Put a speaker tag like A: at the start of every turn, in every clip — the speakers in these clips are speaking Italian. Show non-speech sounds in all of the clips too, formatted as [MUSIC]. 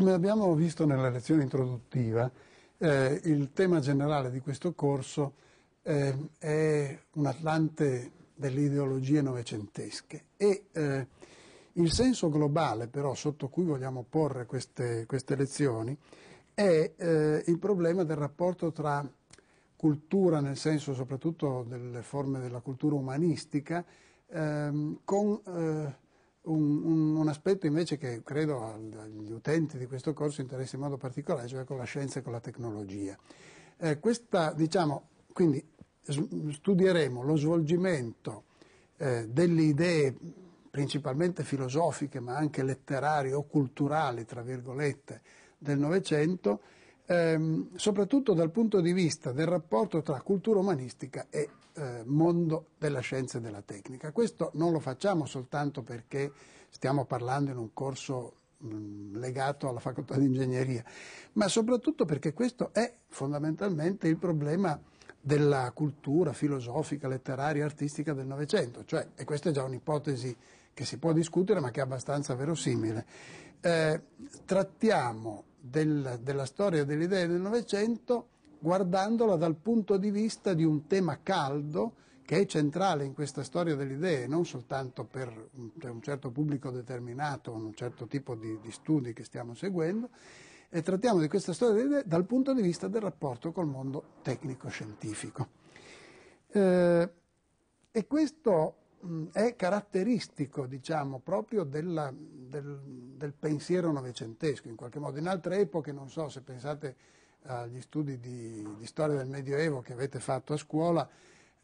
A: Come abbiamo visto nella lezione introduttiva, eh, il tema generale di questo corso eh, è un Atlante delle ideologie novecentesche e eh, il senso globale però sotto cui vogliamo porre queste, queste lezioni è eh, il problema del rapporto tra cultura, nel senso soprattutto delle forme della cultura umanistica, ehm, con eh, un, un, un, aspetto invece che credo agli utenti di questo corso interessi in modo particolare, cioè con la scienza e con la tecnologia. Eh, questa, diciamo, quindi studieremo lo svolgimento eh, delle idee principalmente filosofiche, ma anche letterarie o culturali, tra virgolette, del Novecento ehm, soprattutto dal punto di vista del rapporto tra cultura umanistica e eh, mondo della scienza e della tecnica. Questo non lo facciamo soltanto perché stiamo parlando in un corso mm, legato alla facoltà di ingegneria, ma soprattutto perché questo è fondamentalmente il problema della cultura filosofica, letteraria, artistica del Novecento, cioè, e questa è già un'ipotesi che si può discutere ma che è abbastanza verosimile, eh, trattiamo della, della storia delle idee del Novecento guardandola dal punto di vista di un tema caldo che è centrale in questa storia delle idee, non soltanto per un certo pubblico determinato, un certo tipo di, di studi che stiamo seguendo, e trattiamo di questa storia delle idee dal punto di vista del rapporto col mondo tecnico-scientifico. Eh, e questo Mm, è caratteristico diciamo, proprio della, del, del, pensiero novecentesco, in qualche modo. In altre epoche, non so se pensate agli studi di, di storia del Medioevo che avete fatto a scuola,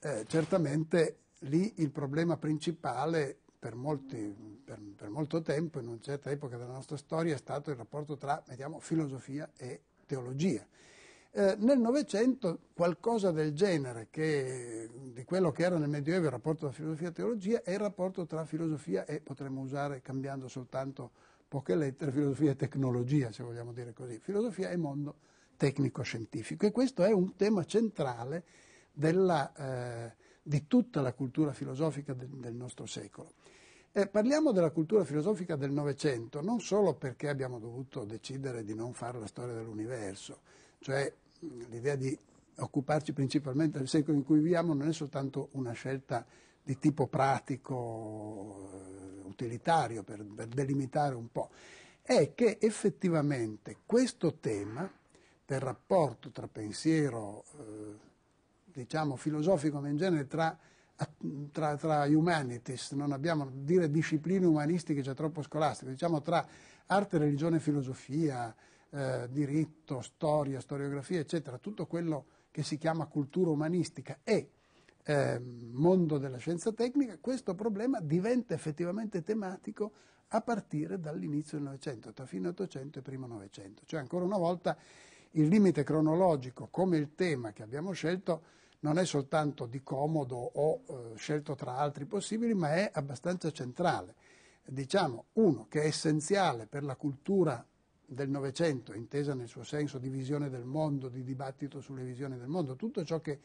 A: eh, certamente lì il problema principale per, molti, per, per, molto tempo, in una certa epoca della nostra storia, è stato il rapporto tra diciamo, filosofia e teologia. Eh, nel Novecento qualcosa del genere, che, di quello che era nel Medioevo il rapporto tra filosofia e teologia, è il rapporto tra filosofia e, potremmo usare cambiando soltanto poche lettere, filosofia e tecnologia, se vogliamo dire così, filosofia e mondo tecnico-scientifico. E questo è un tema centrale della, eh, di tutta la cultura filosofica del, del nostro secolo. Eh, parliamo della cultura filosofica del Novecento non solo perché abbiamo dovuto decidere di non fare la storia dell'universo, cioè l'idea di occuparci principalmente del secolo in cui viviamo non è soltanto una scelta di tipo pratico, eh, utilitario, per, per delimitare un po', è che effettivamente questo tema del rapporto tra pensiero, eh, diciamo filosofico, ma in genere tra, tra, tra humanities, non abbiamo dire discipline umanistiche, c'è cioè troppo scolastico, diciamo tra arte, religione e filosofia, eh, diritto, storia, storiografia, eccetera, tutto quello che si chiama cultura umanistica e eh, mondo della scienza tecnica, questo problema diventa effettivamente tematico a partire dall'inizio del Novecento, tra fine Ottocento e primo Novecento. Cioè, ancora una volta, il limite cronologico, come il tema che abbiamo scelto, non è soltanto di comodo o eh, scelto tra altri possibili, ma è abbastanza centrale. Diciamo, uno, che è essenziale per la cultura del Novecento, intesa nel suo senso di visione del mondo, di dibattito sulle visioni del mondo, tutto ciò che,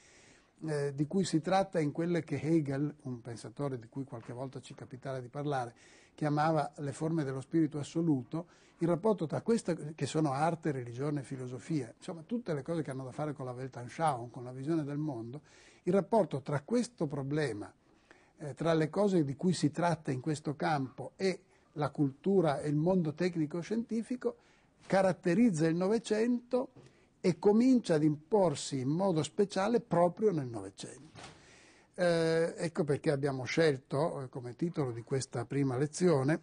A: eh, di cui si tratta in quelle che Hegel, un pensatore di cui qualche volta ci capitava di parlare, chiamava le forme dello spirito assoluto, il rapporto tra queste che sono arte, religione, filosofia, insomma tutte le cose che hanno da fare con la Weltanschauung, con la visione del mondo, il rapporto tra questo problema, eh, tra le cose di cui si tratta in questo campo e la cultura e il mondo tecnico-scientifico, caratterizza il Novecento e comincia ad imporsi in modo speciale proprio nel Novecento. Eh, ecco perché abbiamo scelto eh, come titolo di questa prima lezione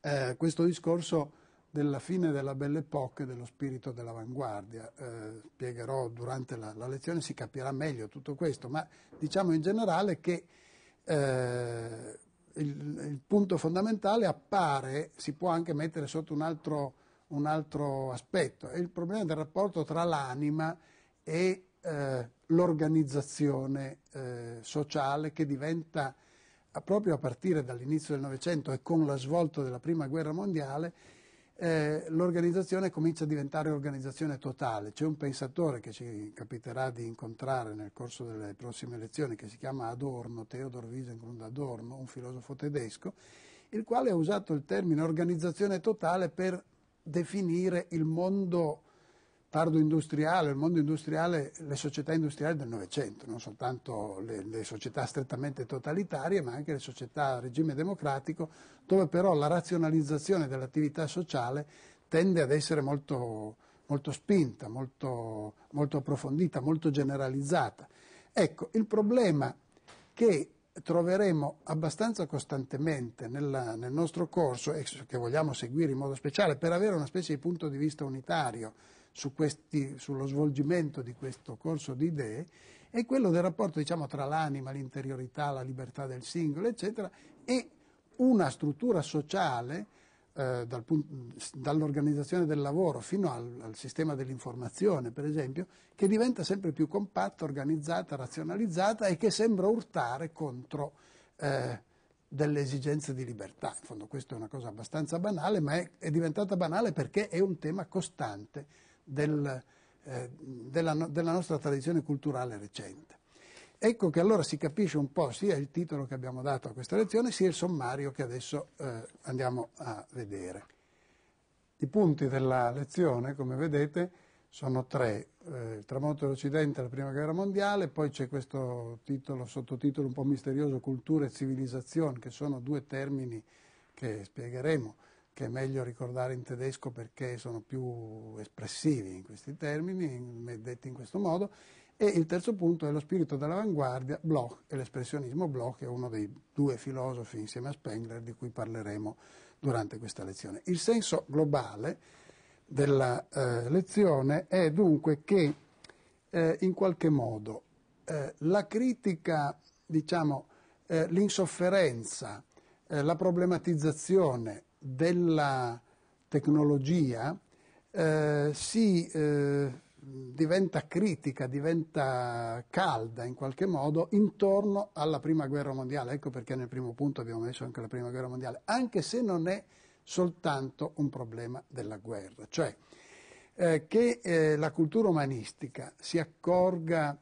A: eh, questo discorso della fine della Belle Époque e dello spirito dell'avanguardia. Eh, spiegherò durante la, la, lezione, si capirà meglio tutto questo, ma diciamo in generale che eh, il, il punto fondamentale appare, si può anche mettere sotto un altro un altro aspetto, è il problema del rapporto tra l'anima e eh, l'organizzazione eh, sociale che diventa proprio a partire dall'inizio del Novecento e con la svolta della Prima Guerra Mondiale, eh, l'organizzazione comincia a diventare organizzazione totale. C'è un pensatore che ci capiterà di incontrare nel corso delle prossime elezioni che si chiama Adorno, Theodor Wiesengrund Adorno, un filosofo tedesco, il quale ha usato il termine organizzazione totale per definire il mondo tardo industriale, il mondo industriale, le società industriali del Novecento, non soltanto le, le, società strettamente totalitarie, ma anche le società a regime democratico, dove però la razionalizzazione dell'attività sociale tende ad essere molto, molto spinta, molto, molto approfondita, molto generalizzata. Ecco, il problema che troveremo abbastanza costantemente nella, nel nostro corso, e che vogliamo seguire in modo speciale, per avere una specie di punto di vista unitario su questi, sullo svolgimento di questo corso di idee, è quello del rapporto diciamo, tra l'anima, l'interiorità, la libertà del singolo, eccetera, e una struttura sociale eh, dal dall'organizzazione del lavoro fino al, al sistema dell'informazione, per esempio, che diventa sempre più compatta, organizzata, razionalizzata e che sembra urtare contro eh, delle esigenze di libertà. In fondo questa è una cosa abbastanza banale, ma è, è diventata banale perché è un tema costante del, eh, della, della nostra tradizione culturale recente. Ecco che allora si capisce un po' sia il titolo che abbiamo dato a questa lezione, sia il sommario che adesso eh, andiamo a vedere. I punti della lezione, come vedete, sono tre. Eh, il tramonto dell'Occidente e la Prima Guerra Mondiale, poi c'è questo titolo, sottotitolo un po' misterioso, cultura e civilizzazione, che sono due termini che spiegheremo, che è meglio ricordare in tedesco perché sono più espressivi in questi termini, detti in questo modo, e il terzo punto è lo spirito dell'avanguardia, Bloch e l'espressionismo. Bloch è uno dei due filosofi insieme a Spengler di cui parleremo durante questa lezione. Il senso globale della eh, lezione è dunque che eh, in qualche modo eh, la critica, diciamo, eh, l'insofferenza, eh, la problematizzazione della tecnologia eh, si diventa critica, diventa calda in qualche modo intorno alla prima guerra mondiale. Ecco perché nel primo punto abbiamo messo anche la prima guerra mondiale, anche se non è soltanto un problema della guerra. Cioè eh, che eh, la cultura umanistica si accorga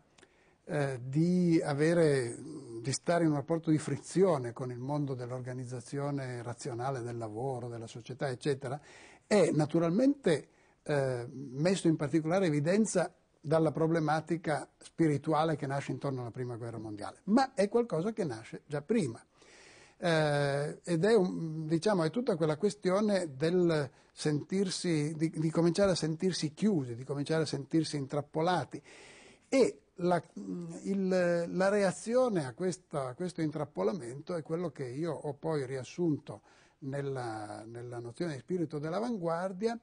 A: eh, di, avere, di stare in un rapporto di frizione con il mondo dell'organizzazione razionale del lavoro, della società, eccetera, è naturalmente eh, messo in particolare evidenza dalla problematica spirituale che nasce intorno alla Prima Guerra Mondiale, ma è qualcosa che nasce già prima. Eh, ed è, un, diciamo, è, tutta quella questione del sentirsi, di, di, cominciare a sentirsi chiusi, di cominciare a sentirsi intrappolati. E la, il, la reazione a, questa, a, questo intrappolamento è quello che io ho poi riassunto nella, nella nozione di spirito dell'avanguardia,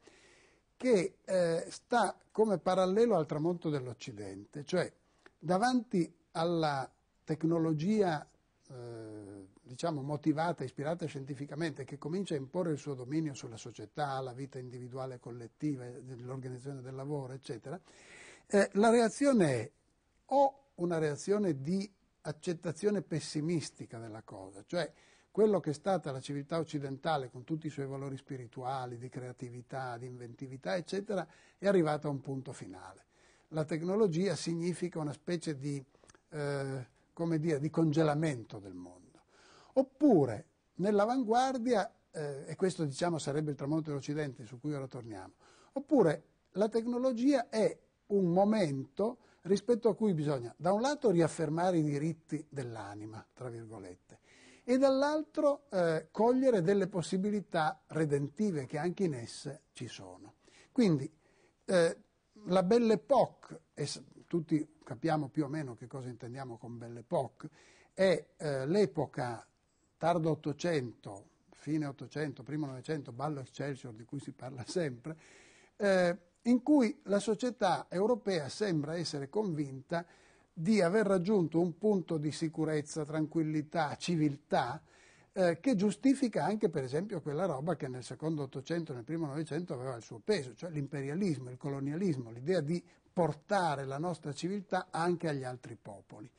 A: che eh, sta come parallelo al tramonto dell'Occidente, cioè davanti alla tecnologia eh, diciamo motivata, ispirata scientificamente, che comincia a imporre il suo dominio sulla società, la vita individuale e collettiva, l'organizzazione del lavoro, eccetera, eh, la reazione è o una reazione di accettazione pessimistica della cosa, cioè quello che è stata la civiltà occidentale con tutti i suoi valori spirituali, di creatività, di inventività, eccetera, è arrivata a un punto finale. La tecnologia significa una specie di, eh, dire, di congelamento del mondo. Oppure, nell'avanguardia, eh, e questo diciamo sarebbe il tramonto dell'Occidente su cui ora torniamo, oppure la tecnologia è un momento rispetto a cui bisogna, da un lato, riaffermare i diritti dell'anima, tra virgolette, e dall'altro eh, cogliere delle possibilità redentive che anche in esse ci sono. Quindi eh, la Belle Époque, e tutti capiamo più o meno che cosa intendiamo con Belle Époque, è eh, l'epoca tardo 800, fine 800, primo 900, ballo Excelsior di cui si parla [LAUGHS] sempre, eh, in cui la società europea sembra essere convinta di aver raggiunto un punto di sicurezza, tranquillità, civiltà, eh, che giustifica anche per esempio quella roba che nel secondo Ottocento e nel primo Novecento aveva il suo peso, cioè l'imperialismo, il colonialismo, l'idea di portare la nostra civiltà anche agli altri popoli.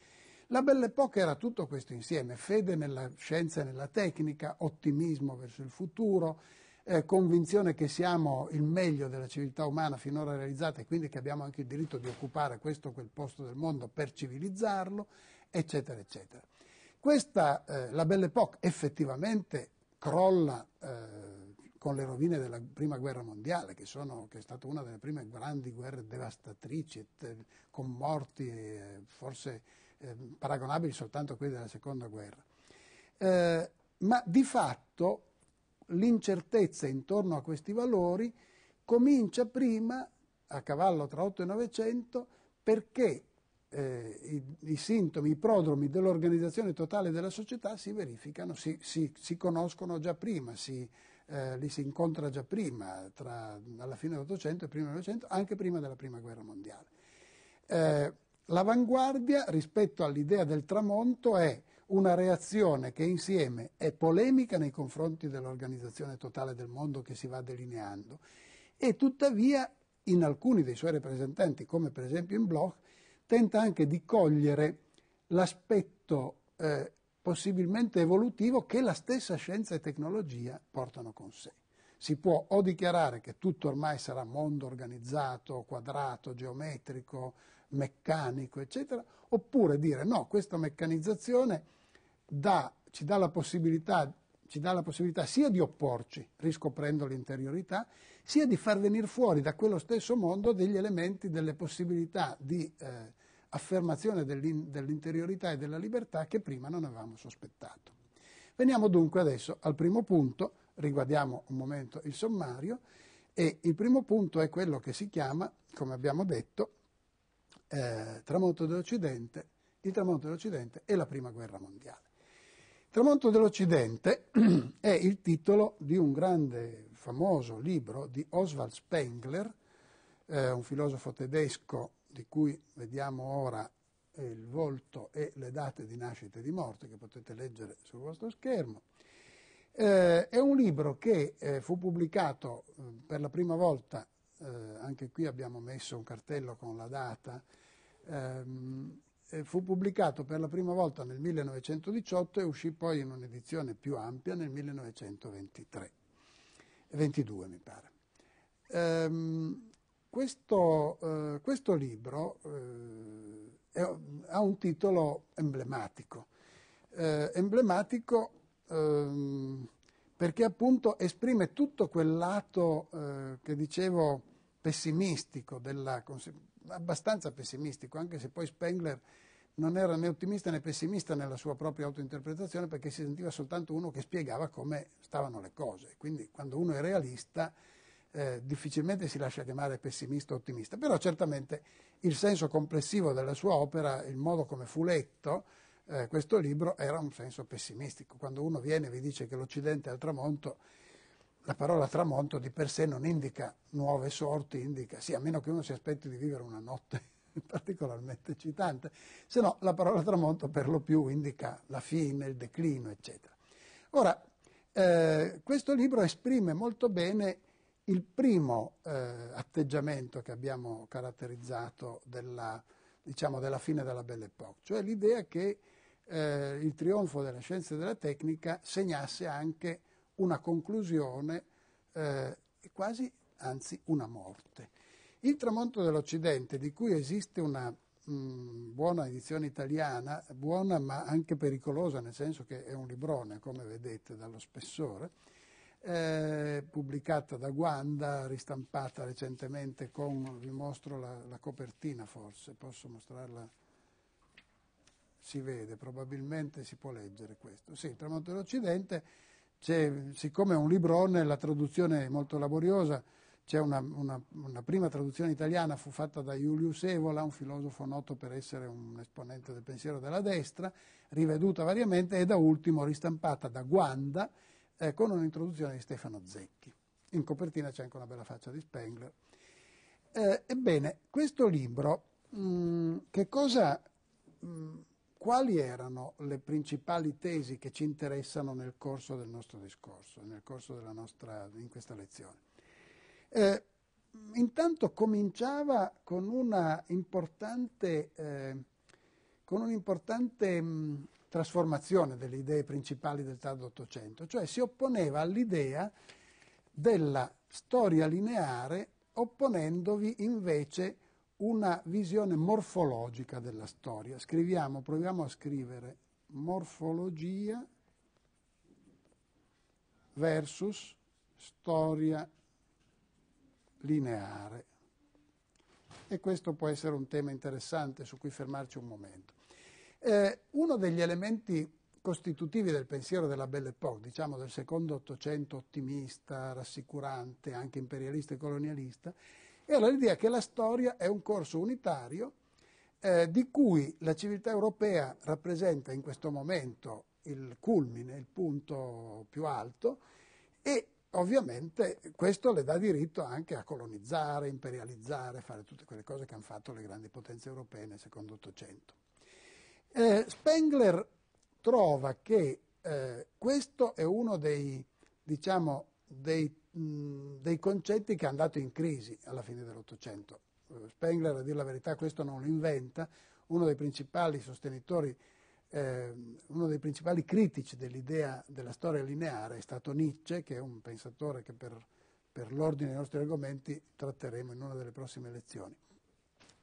A: La Belle Époque era tutto questo insieme, fede nella scienza e nella tecnica, ottimismo verso il futuro, eh, convinzione che siamo il meglio della civiltà umana finora realizzata e quindi che abbiamo anche il diritto di occupare questo o quel posto del mondo per civilizzarlo, eccetera, eccetera. Questa, eh, la Belle Époque effettivamente crolla eh, con le rovine della Prima Guerra Mondiale, che, sono, che, è stata una delle prime grandi guerre devastatrici, eh, con morti eh, forse eh, paragonabili soltanto a quelle della Seconda Guerra. Eh, ma di fatto l'incertezza intorno a questi valori comincia prima, a cavallo tra 8 e 900, perché eh, i, i, sintomi, i prodromi dell'organizzazione totale della società si verificano, si, si, si conoscono già prima, si, eh, li si incontra già prima, tra, alla fine dell'Ottocento e prima del Novecento, anche prima della Prima Guerra Mondiale. Eh, l'avanguardia rispetto all'idea del tramonto è una reazione che insieme è polemica nei confronti dell'organizzazione totale del mondo che si va delineando e tuttavia in alcuni dei suoi rappresentanti, come per esempio in Bloch, tenta anche di cogliere l'aspetto eh, possibilmente evolutivo che la stessa scienza e tecnologia portano con sé. Si può o dichiarare che tutto ormai sarà mondo organizzato, quadrato, geometrico, meccanico, eccetera, oppure dire no, questa meccanizzazione dà, ci, dà ci dà la possibilità sia di opporci, riscoprendo l'interiorità, sia di far venire fuori da quello stesso mondo degli elementi, delle possibilità di eh, affermazione dell'in, dell'interiorità e della libertà che prima non avevamo sospettato. Veniamo dunque adesso al primo punto, riguardiamo un momento il sommario, e il primo punto è quello che si chiama, come abbiamo detto, eh, tramonto dell'Occidente, il tramonto dell'Occidente e la Prima Guerra Mondiale. Tramonto dell'Occidente [CLEARS THROAT] è il titolo di un grande famoso libro di Oswald Spengler, eh, un filosofo tedesco di cui vediamo ora eh, il volto e le date di nascita e di morte che potete leggere sul vostro schermo. Eh, è un libro che eh, fu pubblicato eh, per la prima volta, eh, anche qui abbiamo messo un cartello con la data, ehm, eh, fu pubblicato per la prima volta nel 1918 e uscì poi in un'edizione più ampia nel 1923, 22 mi pare. Ehm, questo, eh, questo, libro eh, è, ha un titolo emblematico, eh, emblematico ehm, perché appunto esprime tutto quel lato eh, che dicevo pessimistico della abbastanza pessimistico, anche se poi Spengler non era né ottimista né pessimista nella sua propria autointerpretazione perché si sentiva soltanto uno che spiegava come stavano le cose. Quindi quando uno è realista eh, difficilmente si lascia chiamare pessimista o ottimista, però certamente il senso complessivo della sua opera, il modo come fu letto, eh, questo libro era un senso pessimistico. Quando uno viene e vi dice che l'Occidente è al tramonto, la parola tramonto di per sé non indica nuove sorti, indica, sì, a meno che uno si aspetti di vivere una notte [LAUGHS] particolarmente eccitante, se no la parola tramonto per lo più indica la fine, il declino, eccetera. Ora, eh, questo libro esprime molto bene il primo eh, atteggiamento che abbiamo caratterizzato della, diciamo, della fine della Belle Époque, cioè l'idea che eh, il trionfo della scienza e della tecnica segnasse anche una conclusione eh, quasi, anzi, una morte. Il tramonto dell'Occidente, di cui esiste una mh, mm, buona edizione italiana, buona ma anche pericolosa, nel senso che è un librone, come vedete dallo spessore, eh, pubblicata da Guanda, ristampata recentemente con, vi mostro la, la, copertina forse, posso mostrarla, si vede, probabilmente si può leggere questo. Sì, il tramonto dell'Occidente c'è, siccome è un librone, la traduzione è molto laboriosa, c'è una, una, una, prima traduzione italiana, fu fatta da Julius Evola, un filosofo noto per essere un esponente del pensiero della destra, riveduta variamente e da ultimo ristampata da Guanda eh, con un'introduzione di Stefano Zecchi. In copertina c'è anche una bella faccia di Spengler. Eh, ebbene, questo libro, mh, mm, che cosa... Mh, mm, quali erano le principali tesi che ci interessano nel corso del nostro discorso, nel corso della nostra, in questa lezione. Eh, intanto cominciava con, eh, con un'importante mh, mm, trasformazione delle idee principali del tardo Ottocento, cioè si opponeva all'idea della storia lineare opponendovi invece una visione morfologica della storia. Scriviamo, proviamo a scrivere morfologia versus storia lineare. E questo può essere un tema interessante su cui fermarci un momento. Eh, uno degli elementi costitutivi del pensiero della Belle Époque, diciamo del secondo Ottocento ottimista, rassicurante, anche imperialista e colonialista, era l'idea che la storia è un corso unitario eh, di cui la civiltà europea rappresenta in questo momento il culmine, il punto più alto e ovviamente questo le dà diritto anche a colonizzare, imperializzare, fare tutte quelle cose che hanno fatto le grandi potenze europee nel secondo Ottocento. Eh, Spengler trova che eh, questo è uno dei, diciamo, dei dei concetti che è andato in crisi alla fine dell'Ottocento. Eh, Spengler, a dire la verità, questo non lo inventa, uno dei principali sostenitori, eh, uno dei principali critici dell'idea della storia lineare è stato Nietzsche, che è un pensatore che per, per l'ordine dei nostri argomenti tratteremo in una delle prossime lezioni.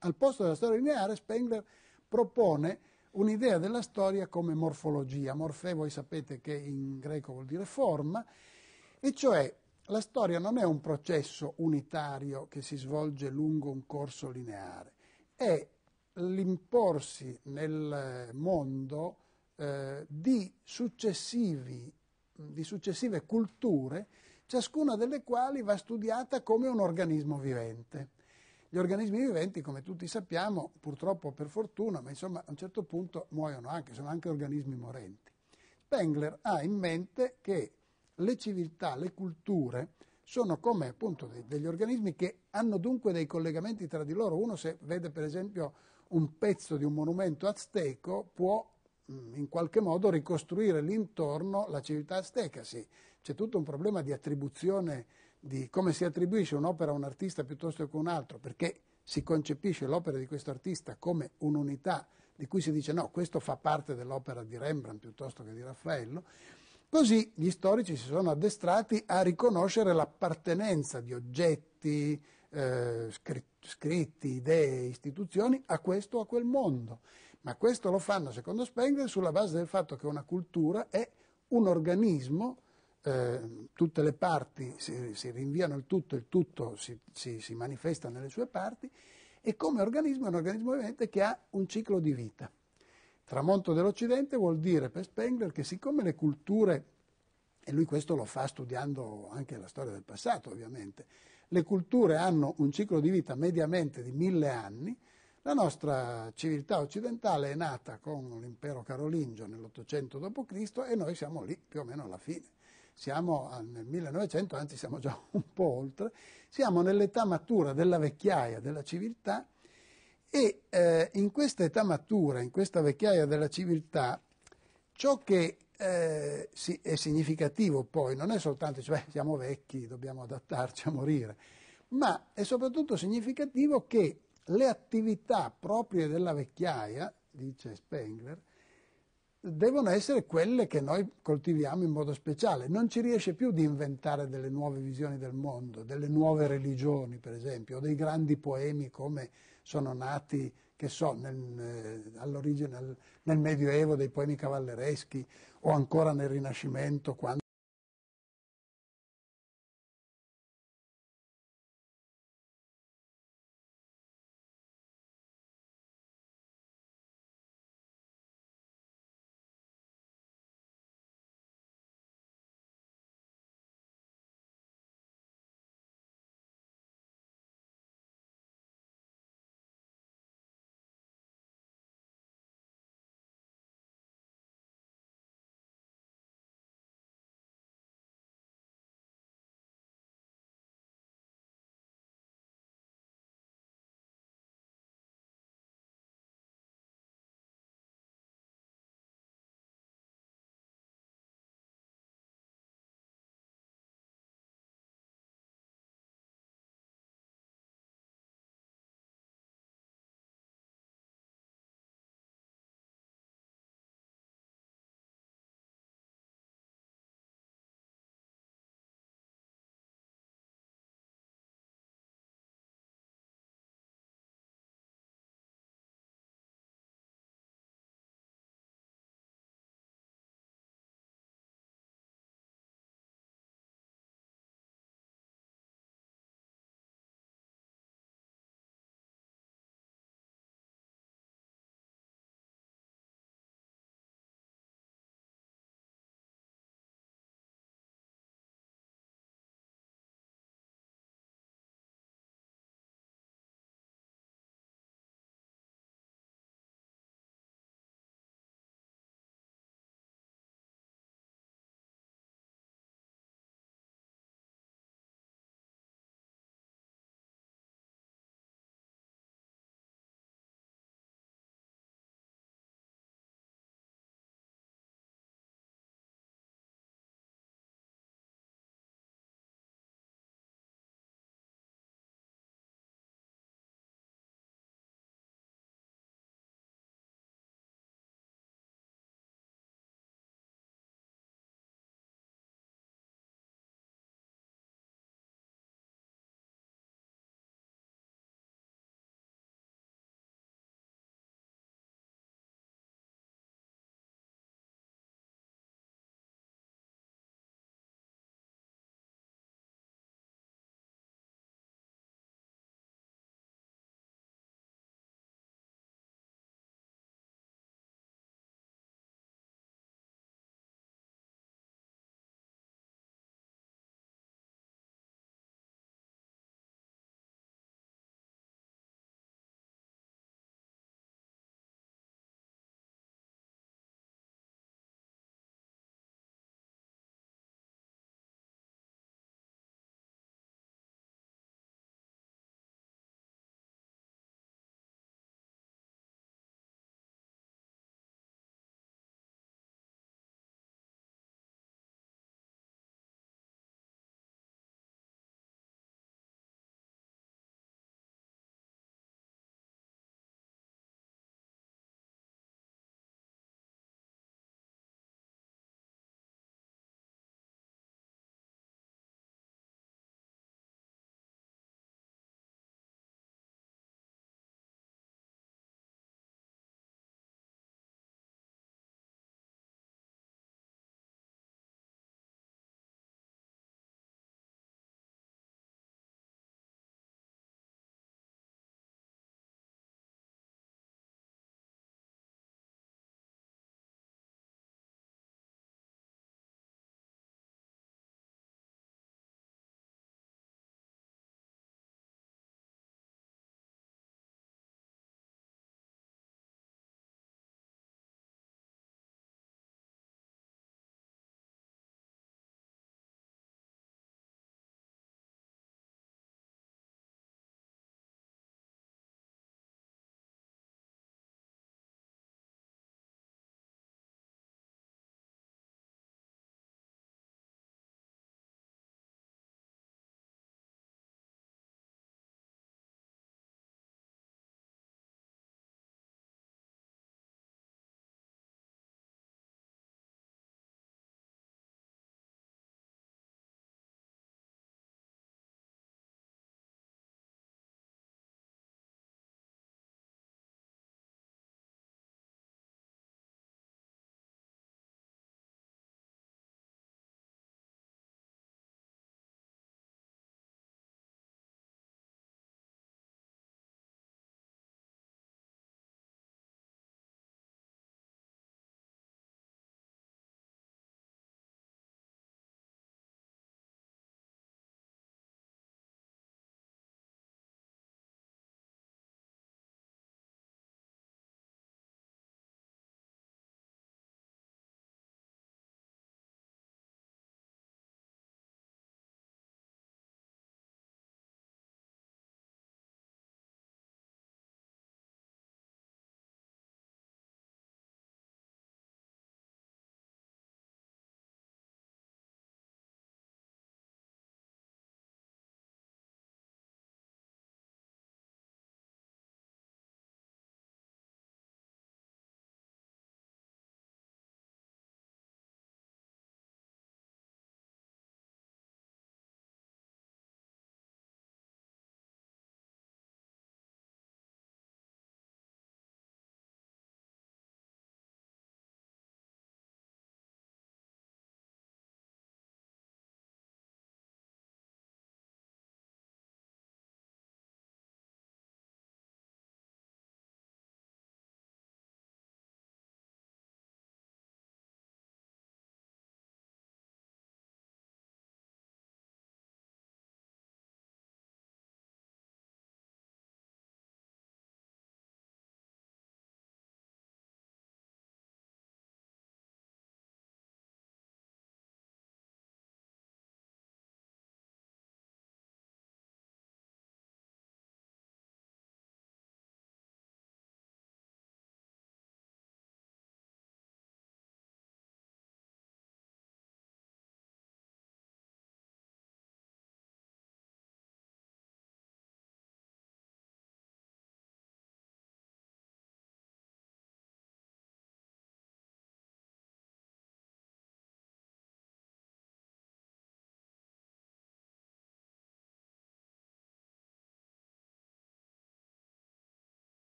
A: Al posto della storia lineare, Spengler propone un'idea della storia come morfologia. Morfè, voi sapete che in greco vuol dire forma, e cioè la storia non è un processo unitario che si svolge lungo un corso lineare, è l'imporsi nel mondo eh, di, di successive culture, ciascuna delle quali va studiata come un organismo vivente. Gli organismi viventi, come tutti sappiamo, purtroppo per fortuna, ma insomma a un certo punto muoiono anche, sono anche organismi morenti. Spengler ha in mente che le civiltà, le culture sono come appunto degli organismi che hanno dunque dei collegamenti tra di loro. Uno se vede per esempio un pezzo di un monumento azteco può mm, in qualche modo ricostruire l'intorno la civiltà azteca. Sì, c'è tutto un problema di attribuzione, di come si attribuisce un'opera a un artista piuttosto che a un altro, perché si concepisce l'opera di questo artista come un'unità di cui si dice no, questo fa parte dell'opera di Rembrandt piuttosto che di Raffaello Così gli storici si sono addestrati a riconoscere l'appartenenza di oggetti, eh, scritti, idee, istituzioni a questo o a quel mondo. Ma questo lo fanno, secondo Spengler, sulla base del fatto che una cultura è un organismo, eh, tutte le parti si, si, rinviano il tutto, il tutto si, si, si manifesta nelle sue parti, e come organismo è un organismo vivente che ha un ciclo di vita. Tramonto dell'Occidente vuol dire per Spengler che siccome le culture, e lui questo lo fa studiando anche la storia del passato ovviamente, le culture hanno un ciclo di vita mediamente di mille anni, la nostra civiltà occidentale è nata con l'impero carolingio nell'Ottocento d.C. e noi siamo lì più o meno alla fine. Siamo nel 1900, anzi siamo già [LAUGHS] un po' oltre, siamo nell'età matura della vecchiaia della civiltà e eh, in questa età matura, in questa vecchiaia della civiltà, ciò che eh, sì, è significativo poi non è soltanto cioè, siamo vecchi, dobbiamo adattarci a morire, ma è soprattutto significativo che le attività proprie della vecchiaia, dice Spengler, devono essere quelle che noi coltiviamo in modo speciale. Non ci riesce più di inventare delle nuove visioni del mondo, delle nuove religioni, per esempio, o dei grandi poemi come sono nati, che so, nel, eh, all'origine nel, nel Medioevo dei poemi cavallereschi o ancora nel Rinascimento. Quando